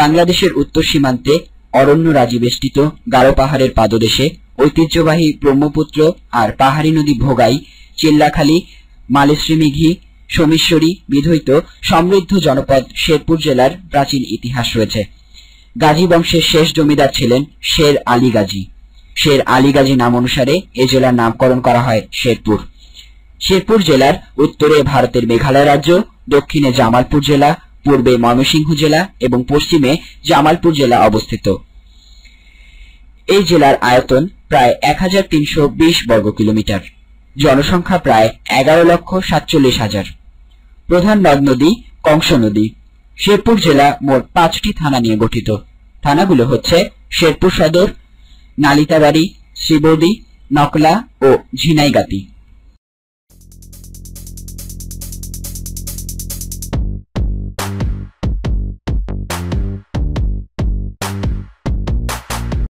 বাংলাদেশের উত্তর সীমান্তে অরণ্য রাজি বেষ্টিত গারো পাহাড়ের পাদদেশে ঐতিহ্যবাহী ব্রহ্মপুত্র আর পাহাড়ি নদী ভোগাই চিল্লাখালী মালেশ্রীমিঘি সোমেশ্বরী বিধৈত সমৃদ্ধ জনপদ শেরপুর জেলার প্রাচীন ইতিহাস রয়েছে গাজী বংশের শেষ জমিদার ছিলেন শের আলী গাজী শের আলী গাজী নাম অনুসারে এ জেলার নামকরণ করা হয় শেরপুর শেরপুর জেলার উত্তরে ভারতের মেঘালয় রাজ্য দক্ষিণে জামালপুর জেলা পূর্বে ময়মনসিংহ জেলা এবং পশ্চিমে জামালপুর জেলা অবস্থিত এই জেলার আয়তন প্রায় এক বর্গ কিলোমিটার জনসংখ্যা প্রায় এগারো লক্ষ সাতচল্লিশ হাজার প্রধান নদ নদী কংস নদী শেরপুর জেলা মোট পাঁচটি থানা নিয়ে গঠিত থানাগুলো হচ্ছে শেরপুর সদর নালিতাবাড়ি শ্রীবদী নকলা ও ঝিনাইগাতি